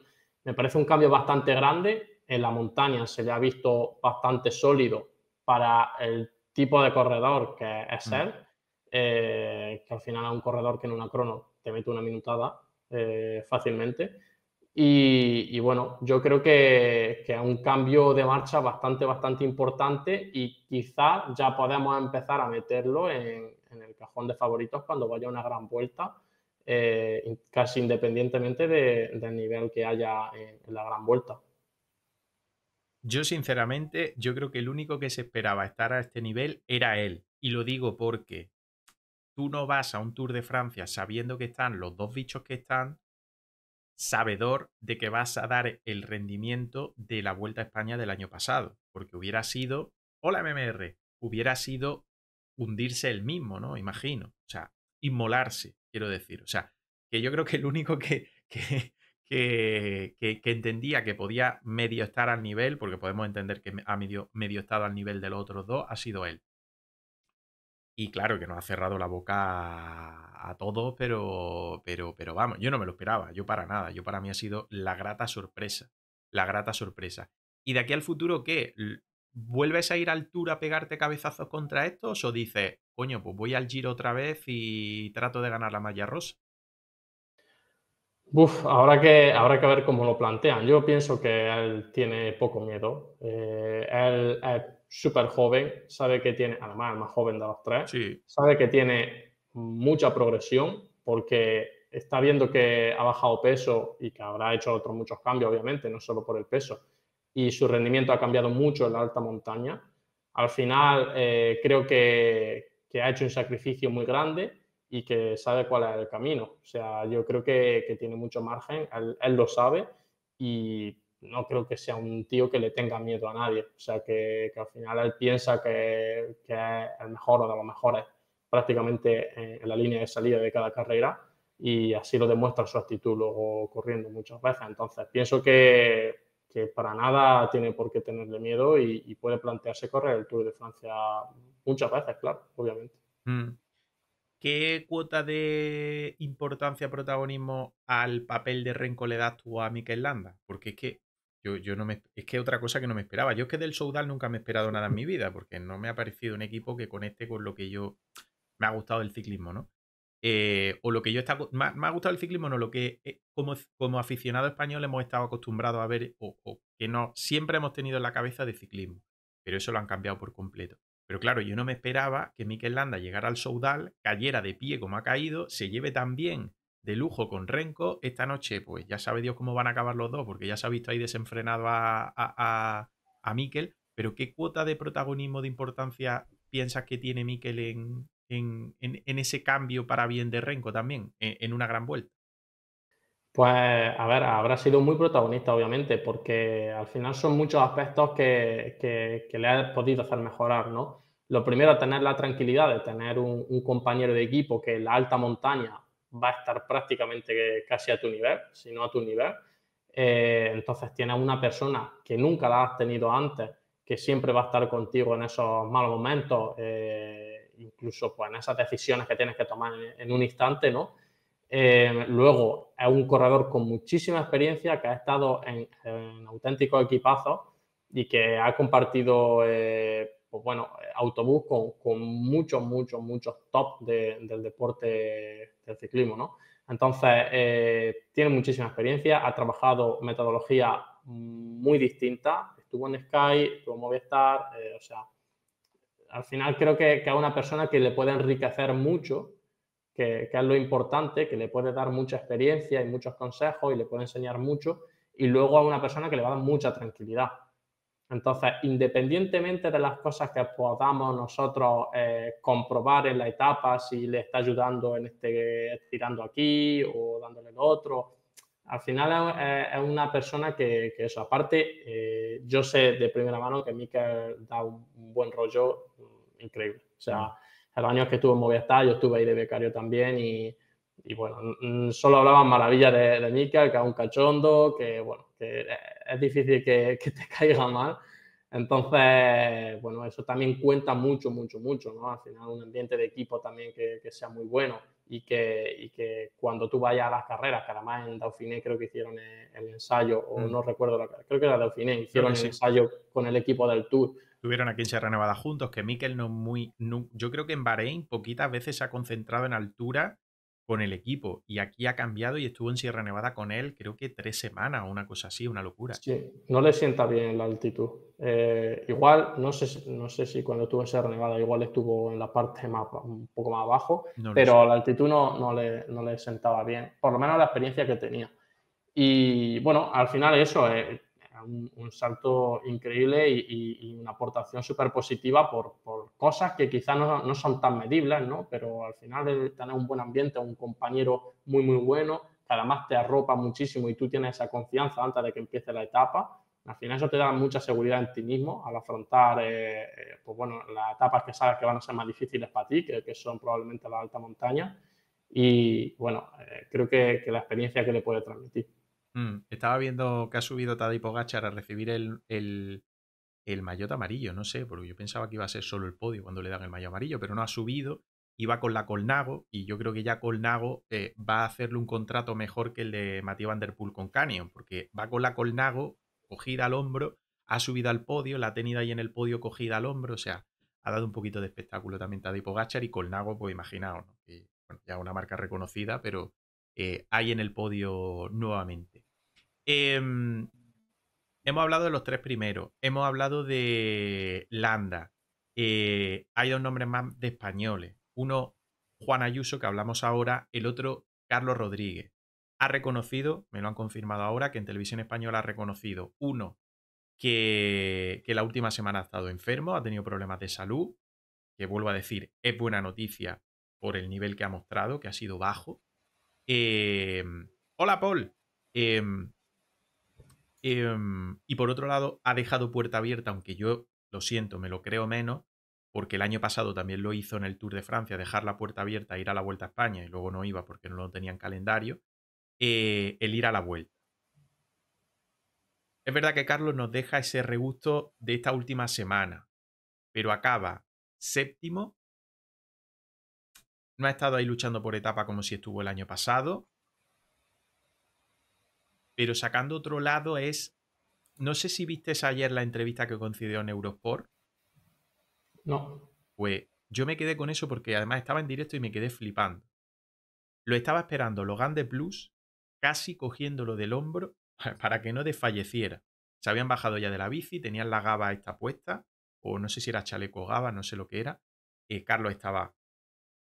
Me parece un cambio bastante grande. En la montaña se le ha visto bastante sólido para el tipo de corredor que es mm. él, eh, que al final es un corredor que en una crono te mete una minutada eh, fácilmente. Y, bueno, yo creo que, es un cambio de marcha bastante, bastante importante y quizás ya podemos empezar a meterlo en, en el cajón de favoritos cuando vaya una gran vuelta eh, casi independientemente del nivel que haya en, la gran vuelta. Yo sinceramente, yo creo que el único que se esperaba estar a este nivel era él. Y lo digo porque tú no vas a un Tour de Francia sabiendo que están los dos bichos que están, sabedor de que vas a dar el rendimiento de la Vuelta a España del año pasado. Porque hubiera sido, o la MMR, hubiera sido hundirse el mismo, ¿no? Imagino. O sea, inmolarse, quiero decir. O sea, que yo creo que el único [LAUGHS] que, que, entendía que podía medio estar al nivel, porque podemos entender que ha medio, medio estado al nivel de los otros dos, ha sido él. Y claro que nos ha cerrado la boca a, a todos, pero, pero, pero vamos, yo no me lo esperaba, yo para nada, yo para mí ha sido la grata sorpresa, la grata sorpresa. Y de aquí al futuro, ¿qué? ¿Vuelves a ir a altura a pegarte cabezazos contra estos o dices, coño, pues voy al giro otra vez y trato de ganar la malla rosa? Uf, ahora que, habrá que ver cómo lo plantean. Yo pienso que él tiene poco miedo. Eh, él es súper joven, sabe que tiene, además el más joven de los tres, sabe que tiene mucha progresión porque está viendo que ha bajado peso y que habrá hecho otros muchos cambios, obviamente, no solo por el peso, y su rendimiento ha cambiado mucho en la alta montaña. Al final eh, creo que, ha hecho un sacrificio muy grande y que sabe cuál es el camino. O sea, yo creo que, tiene mucho margen, él, lo sabe y no creo que sea un tío que le tenga miedo a nadie. O sea, que, al final él piensa que, es el mejor o de los mejores prácticamente en, en la línea de salida de cada carrera y así lo demuestra su actitud luego corriendo muchas veces. Entonces, pienso que que para nada tiene por qué tenerle miedo y, puede plantearse correr el Tour de Francia muchas veces, claro, obviamente. Mm. ¿Qué cuota de importancia, protagonismo al papel de Renko le das tú a Miquel Landa? Porque es que yo, yo no me, es que otra cosa que no me esperaba. Yo es que del Soudal nunca me he esperado nada en mi vida, porque no me ha parecido un equipo que conecte con lo que yo me ha gustado del ciclismo, ¿no? Eh, o lo que yo estaba... me, ha, gustado el ciclismo, no lo que eh, como, como aficionado español hemos estado acostumbrados a ver o, que no siempre hemos tenido en la cabeza de ciclismo, pero eso lo han cambiado por completo. Pero claro, yo no me esperaba que Mikel Landa llegara al Soudal, cayera de pie como ha caído, se lleve también de lujo con Renko. Esta noche, pues ya sabe Dios cómo van a acabar los dos, porque ya se ha visto ahí desenfrenado a, a, a, a Mikel. Pero ¿qué cuota de protagonismo, de importancia piensas que tiene Mikel en, en, en, ese cambio para bien de Renko también, en, una gran vuelta? Pues, a ver, habrá sido muy protagonista, obviamente, porque al final son muchos aspectos que, que, le ha podido hacer mejorar, ¿no? Lo primero, tener la tranquilidad de tener un, compañero de equipo que en la alta montaña va a estar prácticamente casi a tu nivel, si no a tu nivel. Eh, entonces, tienes una persona que nunca la has tenido antes, que siempre va a estar contigo en esos malos momentos, eh, incluso pues, en esas decisiones que tienes que tomar en, un instante, ¿no? Eh, luego es un corredor con muchísima experiencia que ha estado en, en auténticos equipazos y que ha compartido, eh, pues bueno, autobús con, muchos, muchos, muchos top del deporte del ciclismo, ¿no? Entonces, eh, tiene muchísima experiencia, ha trabajado metodología muy distinta, estuvo en Sky, estuvo en estar, o sea, al final creo que, a una persona que le puede enriquecer mucho, que, es lo importante, que le puede dar mucha experiencia y muchos consejos y le puede enseñar mucho, y luego a una persona que le va a dar mucha tranquilidad. Entonces, independientemente de las cosas que podamos nosotros eh, comprobar en la etapa, si le está ayudando en este, tirando aquí o dándole lo otro, al final es, una persona que, eso, aparte, eh, yo sé de primera mano que Mikel da un, buen rollo mm, increíble. O sea, el año que estuvo en Movistar, yo estuve ahí de becario también y, bueno, solo hablaban maravillas de, de que es un cachondo, que bueno, que es difícil [LAUGHS] que, te caiga mal. Entonces, bueno, eso también cuenta mucho, mucho, mucho, ¿no? Al final, un ambiente de equipo también que, que sea muy bueno y que, que cuando tú vayas a las carreras, que además en Dauphiné creo que hicieron eh, el, ensayo, o mm. no recuerdo, la, creo que era Dauphiné, hicieron el ensayo con el equipo del Tour. Tuvieron a en Sierra Nevada juntos, que Mikel no muy... yo creo que en Bahrein poquitas veces se ha concentrado en altura con el equipo. Y aquí ha cambiado y estuvo en Sierra Nevada con él, creo que tres semanas o una cosa así, una locura. Sí, no le sienta bien la altitud. Eh, igual, no sé, no sé si cuando estuvo en Sierra Nevada, igual estuvo en la parte más, un poco más abajo, pero la altitud no, no, le, no le sentaba bien, por lo menos la experiencia que tenía. Y bueno, al final eso, eh, un, salto increíble y, una aportación súper positiva por, cosas que quizás no, son tan medibles, ¿no? Pero al final de tener un buen ambiente, un compañero muy, muy bueno, que además te arropa muchísimo y tú tienes esa confianza antes de que empiece la etapa, al final eso te da mucha seguridad en ti mismo al afrontar, eh, eh, pues bueno, las etapas que sabes que van a ser más difíciles para ti, que, que son probablemente la alta montaña. Y bueno, eh, creo que la experiencia que le puede transmitir. Mm, estaba viendo que ha subido Tadej Pogachar a recibir el, el, el amarillo, no sé, porque yo pensaba que iba a ser solo el podio cuando le dan el maillot amarillo, pero no ha subido iba con la Colnago y yo creo que ya Colnago eh, va a hacerle un contrato mejor que el de Matías Van Der Poel con Canyon, porque va con la Colnago cogida al hombro, ha subido al podio, la ha tenido ahí en el podio cogida al hombro, o sea, ha dado un poquito de espectáculo también Tadej Pogacar y Colnago, pues imaginaos, ¿no? ya una marca reconocida, pero eh, hay en el podio nuevamente. Em, hemos hablado de los tres primeros, hemos hablado de Landa, eh, hay dos nombres más de españoles, uno Juan Ayuso que hablamos ahora, el otro Carlos Rodríguez. Ha reconocido, me lo han confirmado ahora, que en televisión española ha reconocido, uno, que, que la última semana ha estado enfermo, ha tenido problemas de salud, que vuelvo a decir, es buena noticia por el nivel que ha mostrado, que ha sido bajo, Em, hola, Paul. Em, em, y por otro lado, ha dejado puerta abierta, aunque yo lo siento, me lo creo menos, porque el año pasado también lo hizo en el Tour de Francia, dejar la puerta abierta, ir a la Vuelta a España, y luego no iba porque no lo tenían calendario, eh, el ir a la Vuelta. Es verdad que Carlos nos deja ese regusto de esta última semana, pero acaba séptimo no ha estado ahí luchando por etapa como si estuvo el año pasado. Pero sacando otro lado es. No sé si viste ayer la entrevista que concedió en Eurosport. No. Pues yo me quedé con eso porque además estaba en directo y me quedé flipando. Lo estaba esperando Logan de Plus, casi cogiéndolo del hombro [LAUGHS] para que no desfalleciera. Se habían bajado ya de la bici, tenían la gaba esta puesta, o no sé si era chaleco gaba, no sé lo que era. Eh, Carlos estaba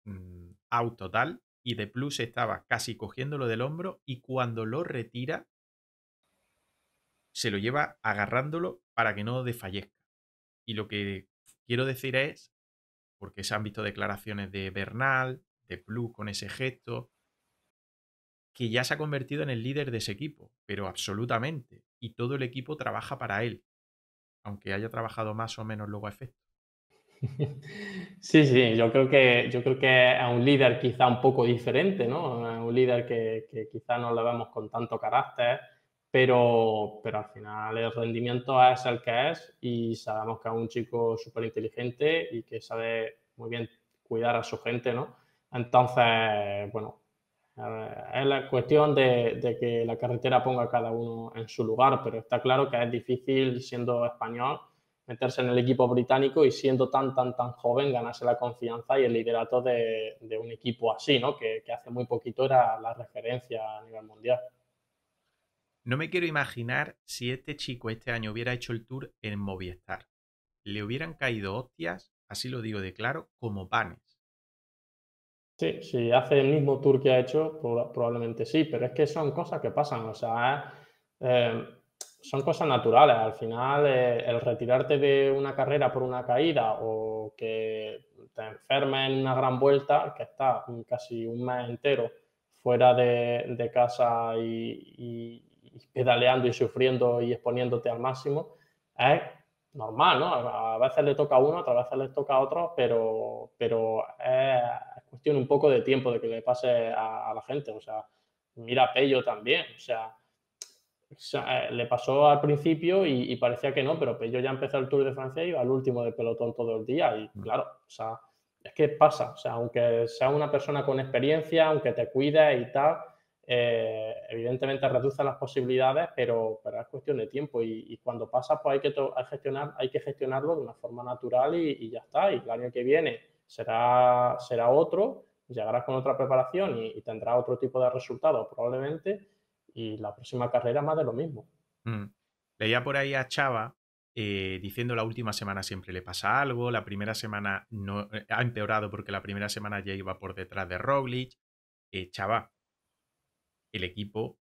Mm, auto tal, y de plus estaba casi cogiéndolo del hombro y cuando lo retira se lo lleva agarrándolo para que no desfallezca. Y lo que quiero decir es, porque se han visto declaraciones de Bernal, de Plus con ese gesto, que ya se ha convertido en el líder de ese equipo, pero absolutamente. Y todo el equipo trabaja para él, aunque haya trabajado más o menos luego a efecto. [LAUGHS] Sí, sí, yo creo que yo creo que a un líder quizá un poco diferente, ¿no? un líder que, quizá no lo vemos con tanto carácter, pero, pero al final el rendimiento es el que es y sabemos que es un chico súper inteligente y que sabe muy bien cuidar a su gente, ¿no? Entonces, bueno, eh, es la cuestión de, de que la carretera ponga a cada uno en su lugar, pero está claro que es difícil siendo español meterse en el equipo británico y siendo tan, tan, tan joven ganarse la confianza y el liderato de, un equipo así, ¿no? Que, hace muy poquito era la referencia a nivel mundial. No me quiero imaginar si este chico este año hubiera hecho el tour en Movistar. Le hubieran caído hostias, así lo digo de claro, como panes. Sí, si hace el mismo tour que ha hecho, probablemente sí, pero es que son cosas que pasan, o sea... Eh, son cosas naturales. Al final, eh, el retirarte de una carrera por una caída o que te enfermes en una gran vuelta, que está casi un mes entero fuera de, casa y, pedaleando y sufriendo y exponiéndote al máximo, es normal, ¿no? A veces le toca a uno, otras veces le toca a otro, pero, pero es cuestión un poco de tiempo de que le pase a, la gente. O sea, mira a Pello también, o sea eh, le pasó al principio y, parecía que no, pero yo ya empecé el Tour de Francia y iba al último de pelotón todo el día. Y mm. claro, o es que pasa. aunque sea una persona con experiencia, aunque te cuide y tal, eh, evidentemente reduce las posibilidades, pero, es cuestión de tiempo. Y, cuando pasa, pues hay que, gestionar, hay que gestionarlo de una forma natural y, ya está. Y el año que viene será, será otro, llegarás con otra preparación y, y tendrás otro tipo de resultados probablemente y la próxima carrera más de lo mismo. Leía mm. por ahí a Chava eh, diciendo la última semana siempre le pasa algo, la primera semana no, eh, ha empeorado porque la primera semana ya iba por detrás de Roglic. Eh, Chava, el equipo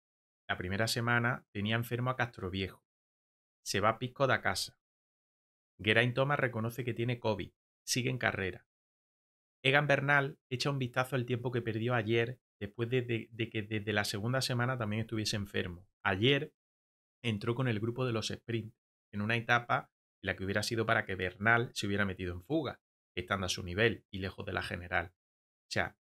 la primera semana tenía enfermo a Castroviejo. Se va a Pisco de casa. Geraint Thomas reconoce que tiene COVID. Sigue en carrera. Egan Bernal echa un vistazo al tiempo que perdió ayer después de, que desde la segunda semana también estuviese enfermo. Ayer entró con el grupo de los sprints en una etapa en la que hubiera sido para que Bernal se hubiera metido en fuga, estando a su nivel y lejos de la general. O sea,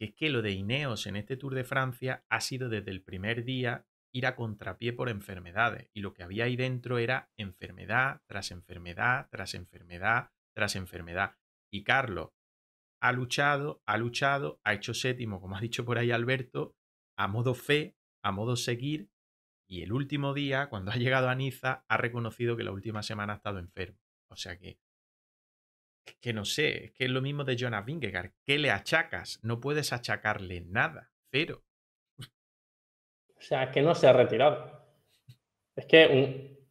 es que lo de Ineos en este Tour de Francia ha sido desde el primer día ir a contrapié por enfermedades, y lo que había ahí dentro era enfermedad tras enfermedad, tras enfermedad, tras enfermedad. Y Carlos, ha luchado, ha luchado, ha hecho séptimo, como ha dicho por ahí Alberto, a modo fe, a modo seguir, y el último día, cuando ha llegado a Niza, ha reconocido que la última semana ha estado enfermo. O sea que, que no sé, es que es lo mismo de Jonas Vingegaard. ¿Qué le achacas? No puedes achacarle nada, cero. O sea, es que no se ha retirado. Es que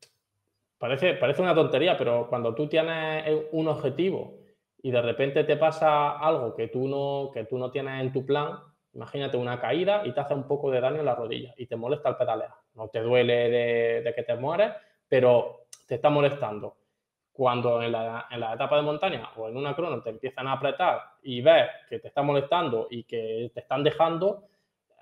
parece, parece una tontería, pero cuando tú tienes un objetivo y de repente te pasa algo que tú no, que tú no tienes en tu plan, imagínate una caída y te hace un poco de daño en la rodilla y te molesta el pedalear. No te duele de, que te mueres, pero te está molestando. Cuando en la, en la, etapa de montaña o en una crono te empiezan a apretar y ves que te está molestando y que te están dejando,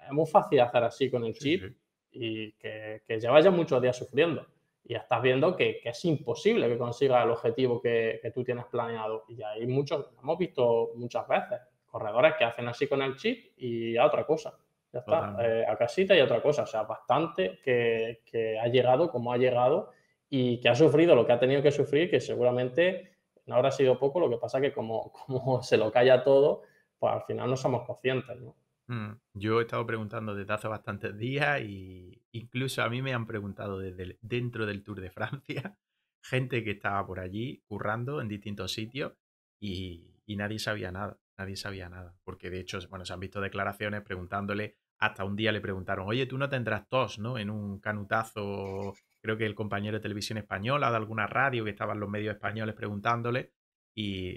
es muy fácil hacer así con el chip y que, que llevas ya muchos días sufriendo. Y estás viendo que, es imposible que consiga el objetivo que, tú tienes planeado. Y hay muchos, hemos visto muchas veces, corredores que hacen así con el chip y a otra cosa. Ya está, eh, a casita y otra cosa. O sea, bastante que, ha llegado como ha llegado y que ha sufrido lo que ha tenido que sufrir, que seguramente no habrá sido poco. Lo que pasa que como, [LAUGHS] como se lo calla todo, pues al final no somos conscientes, ¿no? Mm, yo he estado preguntando desde hace bastantes días y incluso a mí me han preguntado desde dentro del Tour de Francia, [LAUGHS] gente que estaba por allí currando en distintos sitios y, y, nadie sabía nada, nadie sabía nada, porque de hecho, bueno, se han visto declaraciones preguntándole, hasta un día le preguntaron, oye, tú no tendrás tos, ¿no? En un canutazo, creo que el compañero de televisión española, de alguna radio que estaban los medios españoles preguntándole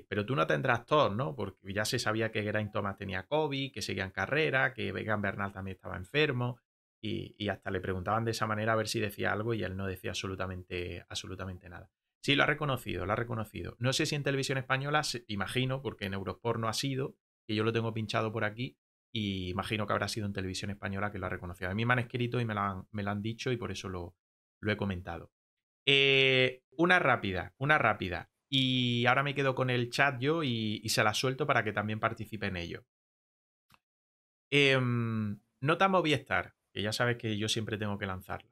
pero tú no tendrás todo, ¿no? Porque ya se sabía que Geraint Thomas tenía COVID, que seguían carrera, que Vegan Bernal también estaba enfermo. Y, hasta le preguntaban de esa manera a ver si decía algo y él no decía absolutamente, absolutamente nada. Sí, lo ha reconocido, lo ha reconocido. No sé si en televisión española, imagino, porque en Eurosport no ha sido, que yo lo tengo pinchado por aquí, y imagino que habrá sido en televisión española que lo ha reconocido. A mí me han escrito y me lo han, dicho y por eso lo, lo he comentado. Eh, una rápida, una rápida. Y ahora me quedo con el chat yo y, se la suelto para que también participe en ello. Notamos em, nota Movistar, que ya sabes que yo siempre tengo que lanzarla.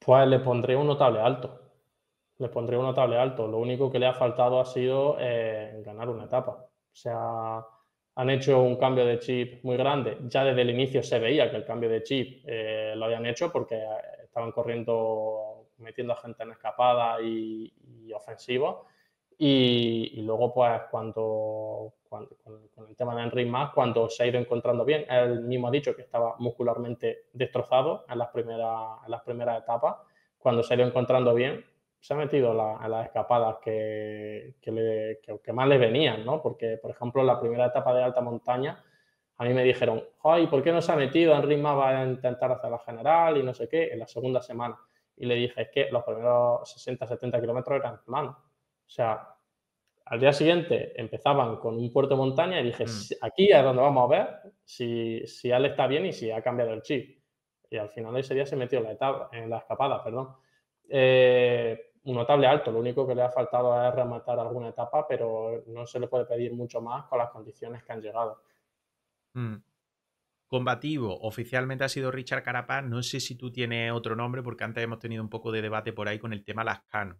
Pues le pondré un notable alto. Le pondré un notable alto. Lo único que le ha faltado ha sido eh, ganar una etapa. O sea, han hecho un cambio de chip muy grande. Ya desde el inicio se veía que el cambio de chip eh, lo habían hecho porque estaban corriendo metiendo a gente en escapada y, ofensivo Y, luego, pues, cuando, con, el tema de Henry más, cuando se ha ido encontrando bien, él mismo ha dicho que estaba muscularmente destrozado en las primeras, en las primeras etapas. Cuando se ha ido encontrando bien, se ha metido a las escapadas que, que, más le venían, ¿no? Porque, por ejemplo, en la primera etapa de alta montaña, a mí me dijeron, ay, ¿por qué no se ha metido? Enric más va a intentar hacer la general y no sé qué, en la segunda semana. Y le dije, es que los primeros 60, 70 kilómetros eran planos. O sea, al día siguiente empezaban con un puerto de montaña y dije, mm. aquí es donde vamos a ver si, si Ale está bien y si ha cambiado el chip. Y al final ese día se metió en la, etapa, en la escapada, perdón. Eh, un notable alto, lo único que le ha faltado es rematar alguna etapa, pero no se le puede pedir mucho más con las condiciones que han llegado. Mm combativo oficialmente ha sido Richard Carapaz. No sé si tú tienes otro nombre, porque antes hemos tenido un poco de debate por ahí con el tema Lascano.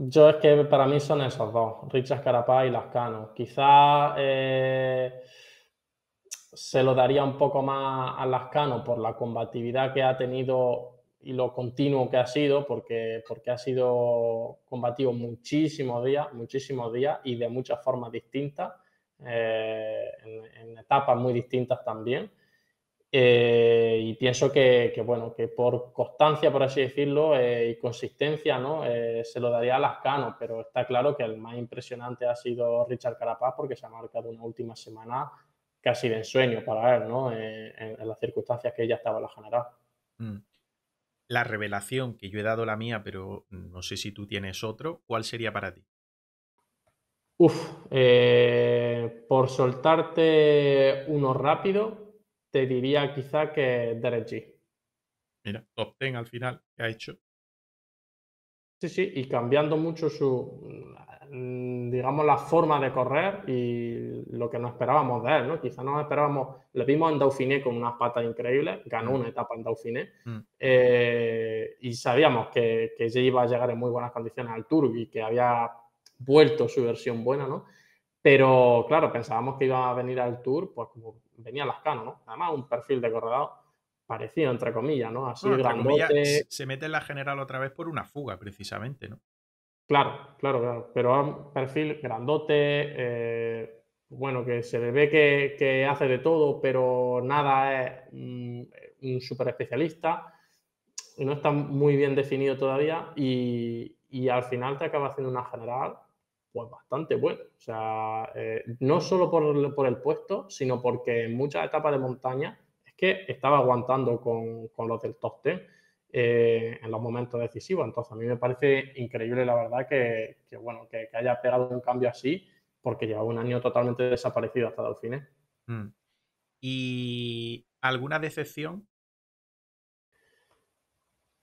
Yo es que para mí son esos dos, Richard Carapaz y Lascano. Quizás eh, se lo daría un poco más a Lascano por la combatividad que ha tenido y lo continuo que ha sido, porque, porque ha sido combativo muchísimos días, muchísimos días y de muchas formas distintas. Eh, en, etapas muy distintas también. Eh, y pienso que, bueno, que por constancia, por así decirlo, eh, y consistencia, ¿no? se lo daría a Lascano, pero está claro que el más impresionante ha sido Richard Carapaz porque se ha marcado una última semana casi de ensueño para él, ¿no? en, las circunstancias que ella estaba la general. Mm. la revelación que yo he dado la mía, pero no sé si tú tienes otro, ¿cuál sería para ti? Uf, eh, por soltarte uno rápido, te diría quizá que Derek G. Mira, top al final que ha hecho. Sí, sí, y cambiando mucho su, digamos, la forma de correr y lo que no esperábamos de él, ¿no? Quizá no esperábamos, le vimos en Dauphiné con unas patas increíbles, ganó una mm. etapa en Dauphiné mm. eh, y sabíamos que, que iba a llegar en muy buenas condiciones al Tour y que había vuelto su versión buena, ¿no? Pero claro, pensábamos que iba a venir al Tour, pues como venía Lascano, ¿no? Además, un perfil de corredado parecido, entre comillas, ¿no? Así grandote. se mete en la general otra vez por una fuga, precisamente, ¿no? Claro, claro, claro. Pero un perfil grandote, eh, bueno, que se le ve que, hace de todo, pero nada es mm, un súper especialista. No está muy bien definido todavía y, y al final te acaba haciendo una general pues, bastante bueno. O sea, eh, no solo por, el puesto, sino porque en muchas etapas de montaña es que estaba aguantando con, los del top 10 eh, en los momentos decisivos. Entonces, a mí me parece increíble, la verdad, que, bueno, que, haya pegado un cambio así, porque llevaba un año totalmente desaparecido hasta el final mm. ¿Y alguna decepción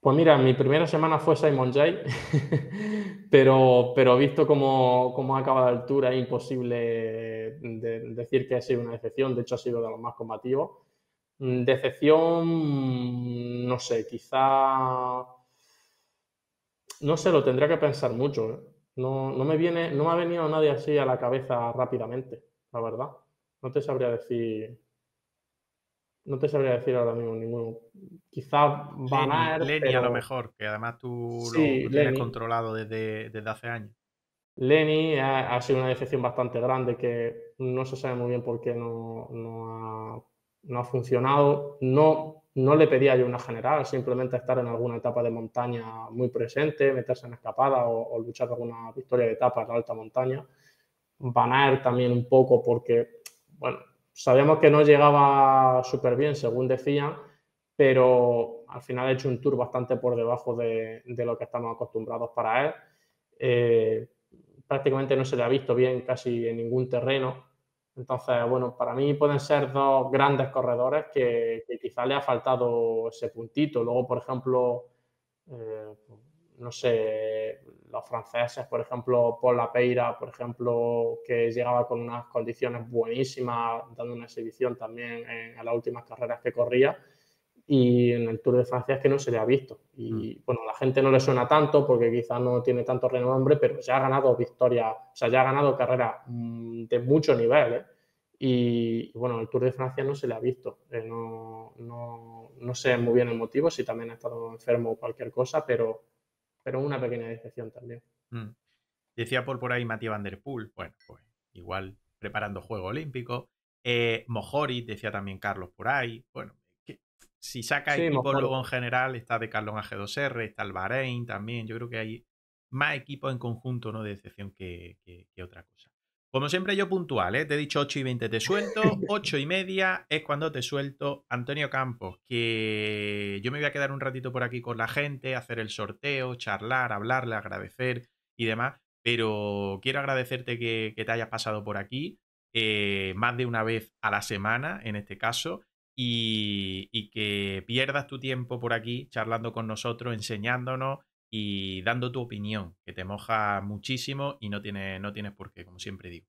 pues mira, mi primera semana fue Simon Jay. [LAUGHS] pero, pero visto cómo, ha acabado de altura, es imposible eh, decir que ha sido una decepción. De hecho, ha sido de los más combativos. Mm, decepción, mm, no sé, quizá. No sé, lo tendría que pensar mucho. ¿eh? No, me viene, no me ha venido nadie así a la cabeza rápidamente, la verdad. No te sabría decir. No te sabría decir ahora mismo ningún quizás van Lenny a lo mejor, que además tú lo tienes controlado desde, hace años. Lenny ha, sido una decepción bastante grande que no se sabe muy bien por qué no, no, ha, funcionado. No, no le pedía yo una general, simplemente estar en alguna etapa de montaña muy presente, meterse en escapada o, luchar luchar alguna victoria de etapa en la alta montaña. Van también un poco porque, bueno, sabíamos que no llegaba súper bien, según decían, pero al final ha hecho un tour bastante por debajo de, lo que estamos acostumbrados para él. Eh, prácticamente no se le ha visto bien casi en ningún terreno. Entonces, bueno, para mí pueden ser dos grandes corredores que, que quizá le ha faltado ese puntito. Luego, por ejemplo, eh, no sé, los franceses, por ejemplo, Paul Lapeira, por ejemplo, que llegaba con unas condiciones buenísimas, dando una exhibición también en las últimas carreras que corría y en el Tour de Francia es que no se le ha visto. Y mm. bueno, a la gente no le suena tanto porque quizás no tiene tanto renombre, pero ya ha ganado victorias, o sea, ya ha ganado carreras mm, de mucho nivel. ¿eh? Y, bueno, bueno, el Tour de Francia no se le ha visto. Eh, no, no, no, sé muy bien el motivo, si también ha estado enfermo o cualquier cosa, pero, pero una pequeña decepción también. Mm. Decía por, por ahí Matías Van Der Poel, bueno, pues igual preparando Juego Olímpico. Eh, Mojori, decía también Carlos por ahí. Bueno, si saca el equipos luego en general, está de de AG2R, está el Bahrein también. Yo creo que hay más equipos en conjunto ¿no? de excepción que, otra cosa. Como siempre, yo puntual, ¿eh? te he dicho 8 y 20 te suelto, 8 [LAUGHS] y media es cuando te suelto. Antonio Campos, que yo me voy a quedar un ratito por aquí con la gente, hacer el sorteo, charlar, hablarle, agradecer y demás, pero quiero agradecerte que, te hayas pasado por aquí eh, más de una vez a la semana en este caso y, que pierdas tu tiempo por aquí charlando con nosotros, enseñándonos y dando tu opinión, que te moja muchísimo y no, no tienes por qué, como siempre digo.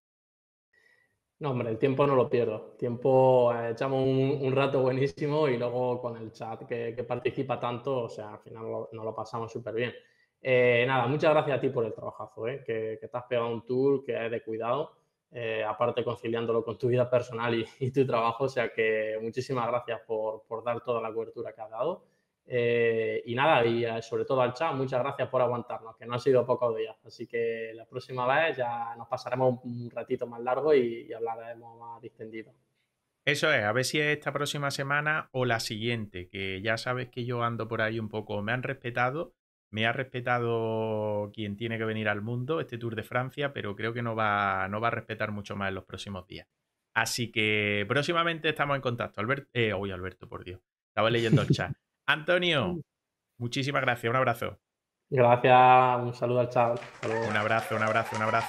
No, hombre, el tiempo no lo pierdo. tiempo eh, echamos un, rato buenísimo y luego con el chat que, participa tanto, o sea, al final nos lo pasamos súper bien. Eh, nada, muchas gracias a ti por el trabajazo, eh, que, que, te has pegado un tour, que es de cuidado eh, aparte conciliándolo con tu vida personal y, tu trabajo. O sea que muchísimas gracias por, dar toda la cobertura que has dado. Eh, y nada, y eh, sobre todo al chat, muchas gracias por aguantarnos, que no ha sido pocos días Así que la próxima vez ya nos pasaremos un ratito más largo y, y hablaremos más distendido. Eso es, a ver si es esta próxima semana o la siguiente, que ya sabes que yo ando por ahí un poco, me han respetado me ha respetado quien tiene que venir al mundo este Tour de Francia, pero creo que no va, no va a respetar mucho más en los próximos días. Así que próximamente estamos en contacto. Alberto, eh, uy, Alberto, por Dios. Estaba leyendo el chat. [LAUGHS] Antonio, muchísimas gracias. Un abrazo. Gracias. Un saludo al chat. Un abrazo, un abrazo, un abrazo.